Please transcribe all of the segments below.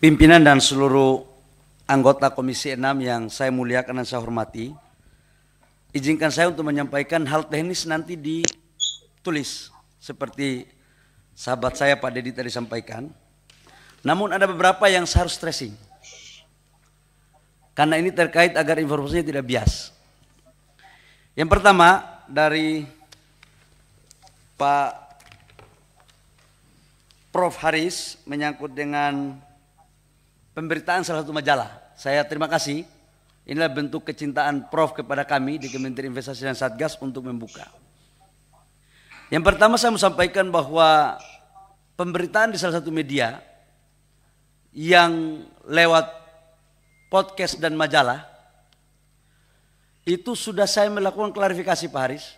pimpinan dan seluruh anggota Komisi 6 yang saya muliakan dan saya hormati, izinkan saya untuk menyampaikan hal teknis nanti ditulis seperti sahabat saya Pak Deddy tadi sampaikan. Namun ada beberapa yang harus stressing. Karena ini terkait agar informasinya tidak bias. Yang pertama dari Pak Prof. Haris menyangkut dengan pemberitaan salah satu majalah. Saya terima kasih. Inilah bentuk kecintaan Prof kepada kami di Kementerian Investasi dan Satgas untuk membuka. Yang pertama saya mau sampaikan bahwa pemberitaan di salah satu media yang lewat podcast dan majalah itu sudah saya melakukan klarifikasi Pak Haris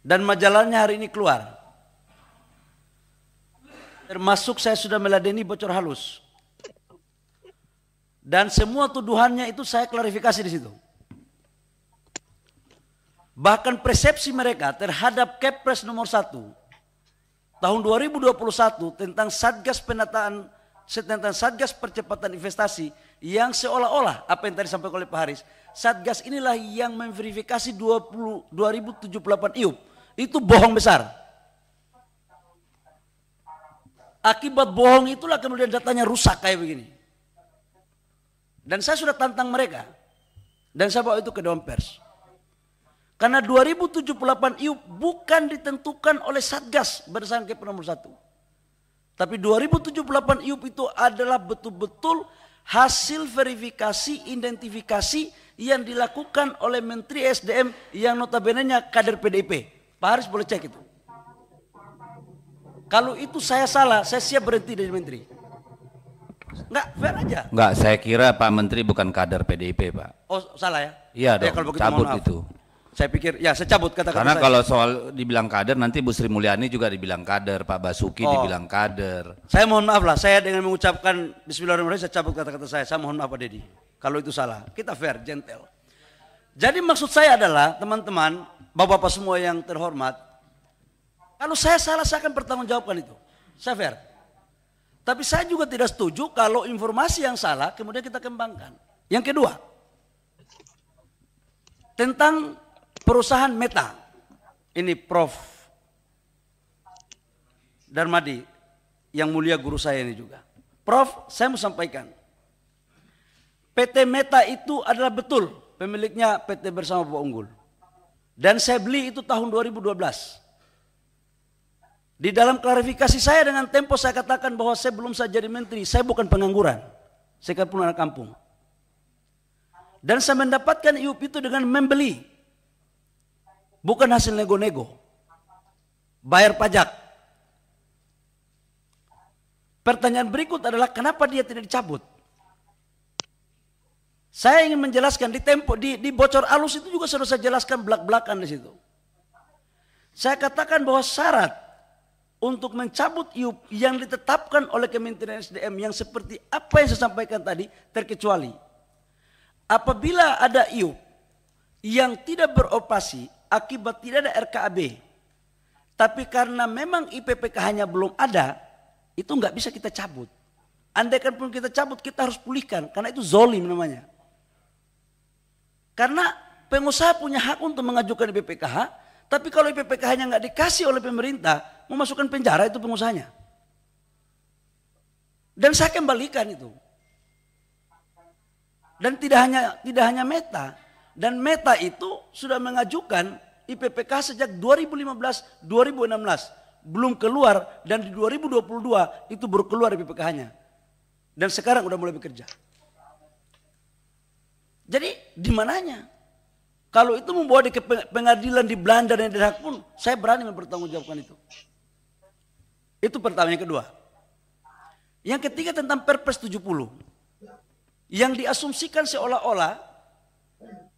dan majalahnya hari ini keluar. Termasuk saya sudah meladeni bocor halus. Dan semua tuduhannya itu saya klarifikasi di situ. Bahkan persepsi mereka terhadap Kepres nomor 1 tahun 2021 tentang Satgas Penataan tentang Satgas Percepatan Investasi yang seolah-olah apa yang tadi sampai oleh Pak Haris, Satgas inilah yang memverifikasi 20 2078 IUP. Itu bohong besar. Akibat bohong itulah kemudian datanya rusak kayak begini. Dan saya sudah tantang mereka. Dan saya bawa itu ke Dewan Pers. Karena 2078 IUP bukan ditentukan oleh Satgas berdasarkan KEP nomor 1. Tapi 2078 IUP itu adalah betul-betul hasil verifikasi identifikasi yang dilakukan oleh Menteri SDM yang notabenenya kader PDIP. Pak Haris boleh cek itu. Kalau itu saya salah, saya siap berhenti dari menteri. Enggak, fair aja. Enggak, saya kira Pak Menteri bukan kader PDIP, Pak. Oh, salah ya? Iya ya, dong, ya, kalau begitu, cabut itu. Saya pikir, ya saya cabut kata-kata Karena saya. kalau soal dibilang kader, nanti Bu Sri Mulyani juga dibilang kader, Pak Basuki oh. dibilang kader. Saya mohon maaf lah, saya dengan mengucapkan Bismillahirrahmanirrahim, saya cabut kata-kata saya. Saya mohon maaf Pak Deddy, kalau itu salah. Kita fair, gentle. Jadi maksud saya adalah, teman-teman, bapak-bapak semua yang terhormat, kalau saya salah, saya akan bertanggung jawabkan itu. Saya fair. Tapi saya juga tidak setuju kalau informasi yang salah kemudian kita kembangkan. Yang kedua, tentang perusahaan Meta. Ini Prof. Darmadi, yang mulia guru saya ini juga. Prof, saya mau sampaikan. PT Meta itu adalah betul pemiliknya PT Bersama Bapak Unggul. Dan saya beli itu tahun 2012. Di dalam klarifikasi saya dengan Tempo saya katakan bahwa saya belum saya jadi menteri, saya bukan pengangguran. Saya kan pun anak kampung. Dan saya mendapatkan IUP itu dengan membeli. Bukan hasil nego-nego. Bayar pajak. Pertanyaan berikut adalah kenapa dia tidak dicabut? Saya ingin menjelaskan di tempo di, di bocor alus itu juga sudah saya jelaskan belak-belakan di situ. Saya katakan bahwa syarat untuk mencabut IUP yang ditetapkan oleh Kementerian SDM yang seperti apa yang saya sampaikan tadi terkecuali apabila ada IUP yang tidak beroperasi akibat tidak ada RKAB tapi karena memang ippk hanya belum ada itu nggak bisa kita cabut. Andaikan pun kita cabut kita harus pulihkan karena itu zolim namanya. Karena pengusaha punya hak untuk mengajukan IPPKH, tapi kalau IPPKH-nya nggak dikasih oleh pemerintah, memasukkan penjara itu pengusahanya. Dan saya kembalikan itu. Dan tidak hanya tidak hanya Meta, dan Meta itu sudah mengajukan IPPK sejak 2015, 2016 belum keluar dan di 2022 itu baru keluar IPPK-nya. Dan sekarang udah mulai bekerja. Jadi di mananya? Kalau itu membawa di pengadilan di Belanda dan di hak pun, saya berani mempertanggungjawabkan itu. Itu pertama. Yang kedua. Yang ketiga tentang Perpres 70. Yang diasumsikan seolah-olah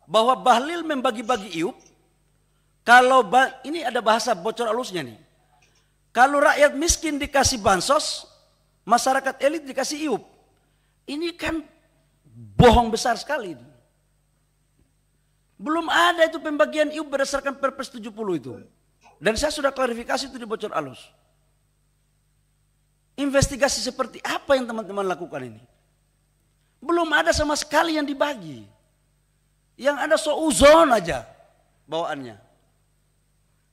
bahwa Bahlil membagi-bagi iup. Kalau ini ada bahasa bocor alusnya nih. Kalau rakyat miskin dikasih bansos, masyarakat elit dikasih iup. Ini kan bohong besar sekali. Belum ada itu pembagian iup berdasarkan Perpres 70 itu. Dan saya sudah klarifikasi itu di bocor alus. Investigasi seperti apa yang teman-teman lakukan ini? Belum ada sama sekali yang dibagi. Yang ada uzon aja bawaannya.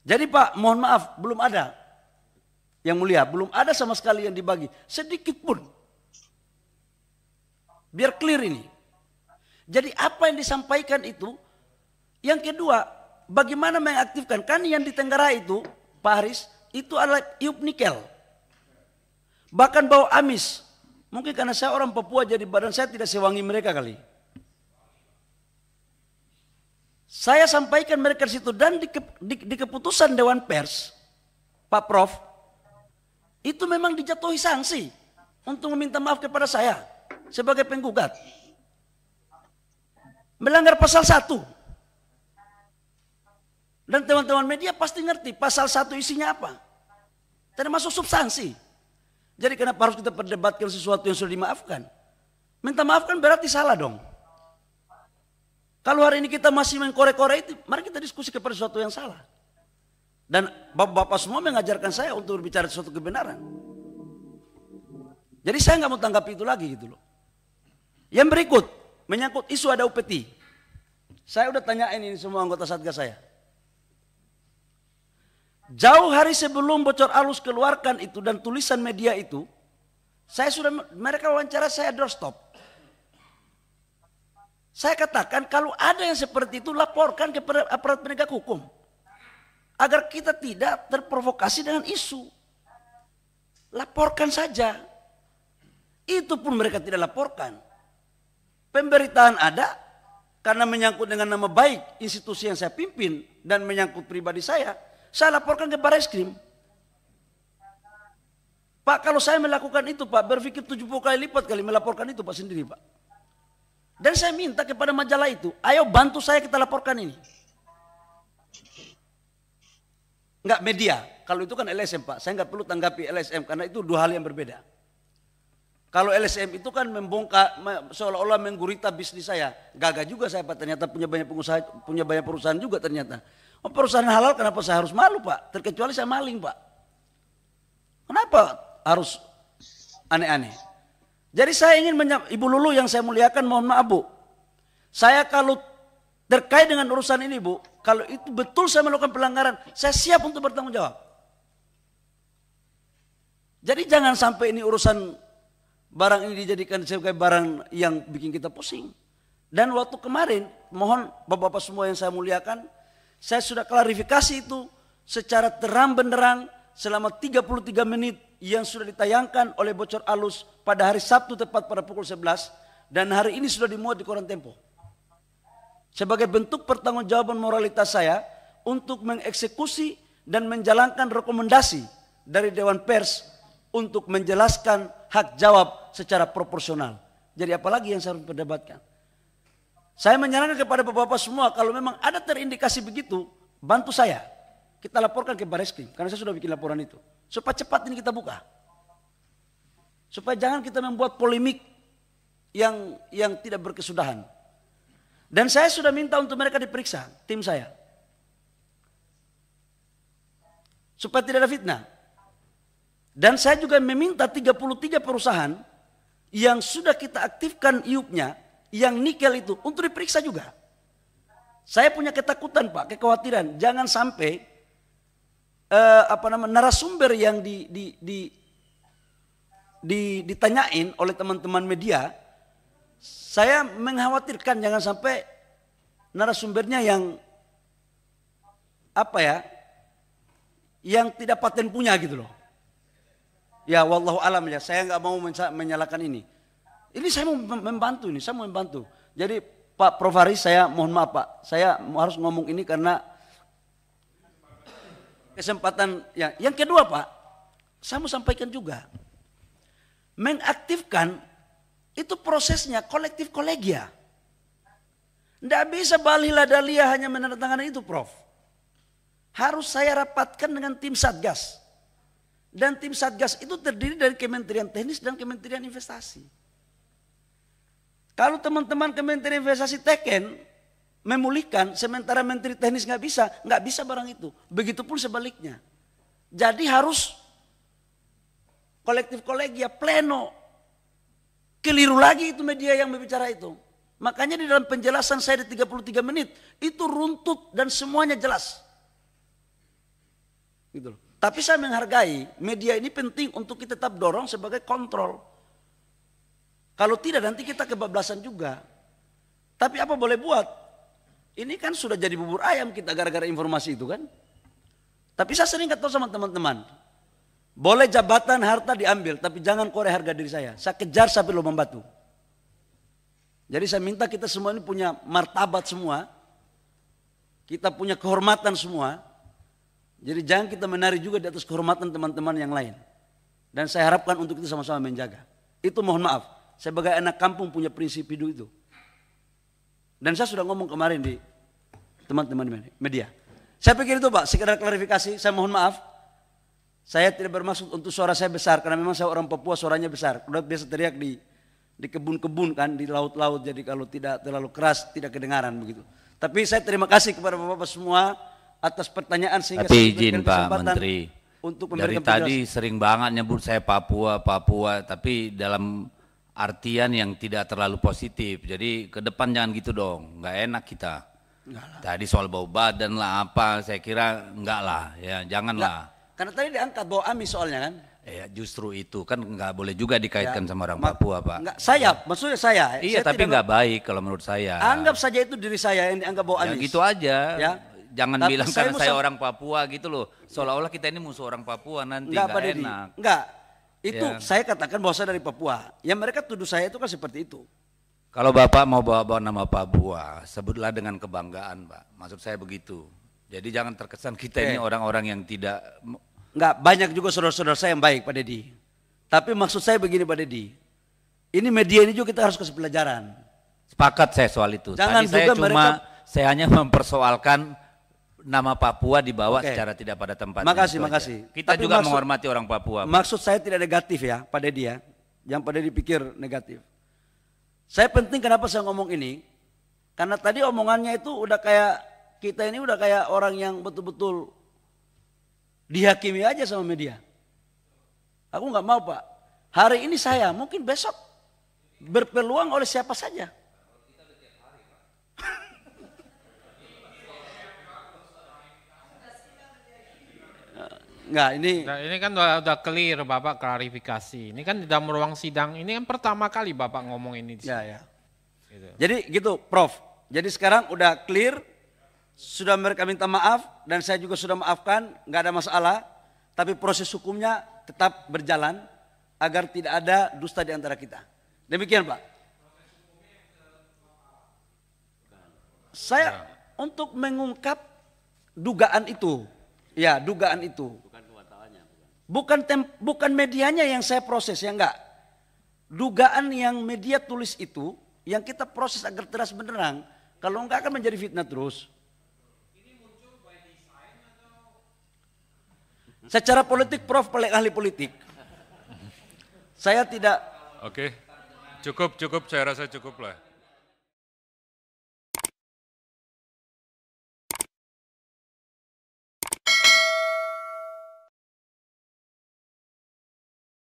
Jadi Pak, mohon maaf, belum ada. Yang mulia, belum ada sama sekali yang dibagi. Sedikit pun. Biar clear ini. Jadi apa yang disampaikan itu, yang kedua, bagaimana mengaktifkan? Kan yang di Tenggara itu, Pak Haris, itu adalah iup nikel. Bahkan bau amis. Mungkin karena saya orang Papua jadi badan saya tidak sewangi mereka kali. Saya sampaikan mereka situ dan di, di, di keputusan Dewan Pers, Pak Prof, itu memang dijatuhi sanksi untuk meminta maaf kepada saya sebagai penggugat. Melanggar pasal satu Dan teman-teman media pasti ngerti pasal satu isinya apa. Termasuk substansi. Jadi kenapa harus kita perdebatkan sesuatu yang sudah dimaafkan? Minta maafkan berarti salah dong. Kalau hari ini kita masih mengkorek-korek itu, mari kita diskusi kepada sesuatu yang salah. Dan bapak-bapak semua mengajarkan saya untuk berbicara sesuatu kebenaran. Jadi saya nggak mau tanggapi itu lagi gitu loh. Yang berikut, menyangkut isu ada UPT. Saya udah tanyain ini semua anggota Satgas saya. Jauh hari sebelum bocor alus keluarkan itu dan tulisan media itu, saya sudah mereka wawancara saya doorstop. Saya katakan kalau ada yang seperti itu laporkan kepada aparat penegak hukum agar kita tidak terprovokasi dengan isu. Laporkan saja. Itu pun mereka tidak laporkan. Pemberitaan ada karena menyangkut dengan nama baik institusi yang saya pimpin dan menyangkut pribadi saya saya laporkan ke Baris Krim. Pak, kalau saya melakukan itu, Pak, berpikir 70 kali lipat kali melaporkan itu, Pak, sendiri, Pak. Dan saya minta kepada majalah itu, ayo bantu saya kita laporkan ini. Enggak media, kalau itu kan LSM, Pak. Saya enggak perlu tanggapi LSM, karena itu dua hal yang berbeda. Kalau LSM itu kan membongkar, seolah-olah menggurita bisnis saya. Gagal juga saya, Pak, ternyata punya banyak pengusaha, punya banyak perusahaan juga ternyata. Oh, perusahaan halal kenapa saya harus malu pak? Terkecuali saya maling pak. Kenapa harus aneh-aneh? Jadi saya ingin menyap, Ibu Lulu yang saya muliakan mohon maaf Bu. Saya kalau terkait dengan urusan ini Bu, kalau itu betul saya melakukan pelanggaran, saya siap untuk bertanggung jawab. Jadi jangan sampai ini urusan barang ini dijadikan sebagai barang yang bikin kita pusing. Dan waktu kemarin, mohon bapak-bapak semua yang saya muliakan, saya sudah klarifikasi itu secara terang benderang selama 33 menit yang sudah ditayangkan oleh Bocor Alus pada hari Sabtu tepat pada pukul 11 dan hari ini sudah dimuat di koran Tempo. Sebagai bentuk pertanggungjawaban moralitas saya untuk mengeksekusi dan menjalankan rekomendasi dari Dewan Pers untuk menjelaskan hak jawab secara proporsional. Jadi apalagi yang saya perdebatkan? Saya menyarankan kepada bapak-bapak semua kalau memang ada terindikasi begitu, bantu saya. Kita laporkan ke Baris Krim, karena saya sudah bikin laporan itu. Supaya cepat ini kita buka. Supaya jangan kita membuat polemik yang yang tidak berkesudahan. Dan saya sudah minta untuk mereka diperiksa, tim saya. Supaya tidak ada fitnah. Dan saya juga meminta 33 perusahaan yang sudah kita aktifkan iupnya. nya yang nikel itu untuk diperiksa juga. Saya punya ketakutan Pak, kekhawatiran. Jangan sampai uh, apa nama narasumber yang di, di, di, di, ditanyain oleh teman-teman media, saya mengkhawatirkan jangan sampai narasumbernya yang apa ya, yang tidak paten punya gitu loh. Ya wallahu alam ya, saya nggak mau menyalakan ini. Ini saya mau membantu ini, saya mau membantu. Jadi Pak Prof Haris saya mohon maaf Pak, saya harus ngomong ini karena kesempatan ya. Yang kedua Pak, saya mau sampaikan juga. Mengaktifkan itu prosesnya kolektif kolegia. Tidak bisa balila dalia hanya menandatangani itu Prof. Harus saya rapatkan dengan tim Satgas. Dan tim Satgas itu terdiri dari Kementerian Teknis dan Kementerian Investasi. Kalau teman-teman Kementerian Investasi Teken memulihkan, sementara Menteri Teknis nggak bisa, nggak bisa barang itu. Begitupun sebaliknya. Jadi harus kolektif kolegia, pleno. Keliru lagi itu media yang berbicara itu. Makanya di dalam penjelasan saya di 33 menit, itu runtut dan semuanya jelas. Gitu Tapi saya menghargai media ini penting untuk kita tetap dorong sebagai kontrol. Kalau tidak nanti kita kebablasan juga. Tapi apa boleh buat? Ini kan sudah jadi bubur ayam kita gara-gara informasi itu kan. Tapi saya sering kata sama teman-teman, boleh jabatan harta diambil, tapi jangan korek harga diri saya. Saya kejar sampai lubang batu. Jadi saya minta kita semua ini punya martabat semua. Kita punya kehormatan semua. Jadi jangan kita menari juga di atas kehormatan teman-teman yang lain. Dan saya harapkan untuk itu sama-sama menjaga. Itu mohon maaf sebagai anak kampung punya prinsip hidup itu. Dan saya sudah ngomong kemarin di teman-teman media. Saya pikir itu Pak, sekedar klarifikasi, saya mohon maaf. Saya tidak bermaksud untuk suara saya besar, karena memang saya orang Papua suaranya besar. Udah biasa teriak di di kebun-kebun kan, di laut-laut, jadi kalau tidak terlalu keras tidak kedengaran begitu. Tapi saya terima kasih kepada Bapak-Bapak semua atas pertanyaan sehingga Tapi saya izin Pak Menteri, untuk dari tadi sering banget nyebut saya Papua, Papua, tapi dalam artian yang tidak terlalu positif. Jadi ke depan jangan gitu dong, nggak enak kita. Enggak tadi soal bau badan lah apa, saya kira enggak lah, ya jangan lah. Karena tadi diangkat bau amis soalnya kan. Ya justru itu kan nggak boleh juga dikaitkan ya, sama orang Papua pak. Enggak, saya, ya. maksudnya saya. Iya saya tapi nggak baik kalau menurut saya. Anggap saja itu diri saya yang dianggap bau ya, amis. Ya gitu aja. Ya. Jangan tapi bilang saya karena saya orang Papua gitu loh. Seolah-olah kita ini musuh orang Papua nanti nggak enak. Enggak, itu ya. saya katakan bahwa saya dari Papua. Ya mereka tuduh saya itu kan seperti itu. Kalau Bapak mau bawa-bawa nama Papua, sebutlah dengan kebanggaan, Pak. Maksud saya begitu. Jadi jangan terkesan kita Oke. ini orang-orang yang tidak Enggak, banyak juga saudara-saudara saya yang baik, Pak Deddy. Tapi maksud saya begini, Pak Deddy. Ini media ini juga kita harus kasih pelajaran. Sepakat saya soal itu. Jangan Tadi juga saya cuma mereka... saya hanya mempersoalkan nama Papua dibawa okay. secara tidak pada tempatnya. Makasih, makasih. Aja. Kita Tapi juga maksud, menghormati orang Papua. Maksud saya tidak negatif ya, pada ya. dia, Yang pada dipikir negatif. Saya penting kenapa saya ngomong ini, karena tadi omongannya itu udah kayak, kita ini udah kayak orang yang betul-betul dihakimi aja sama media. Aku nggak mau Pak. Hari ini saya, mungkin besok berpeluang oleh siapa saja. Enggak, ini nah, ini kan udah, udah clear Bapak klarifikasi. Ini kan di dalam ruang sidang ini kan pertama kali Bapak ngomong ini di Ya, ya. Gitu. Jadi gitu, Prof. Jadi sekarang udah clear sudah mereka minta maaf dan saya juga sudah maafkan, nggak ada masalah. Tapi proses hukumnya tetap berjalan agar tidak ada dusta di antara kita. Demikian, Pak. Saya ya. untuk mengungkap dugaan itu, ya dugaan itu. Bukan tem, bukan medianya yang saya proses ya enggak. Dugaan yang media tulis itu yang kita proses agar terang benerang kalau enggak akan menjadi fitnah terus. Secara politik Prof paling ahli politik. Saya tidak Oke. Cukup cukup saya rasa cukup lah.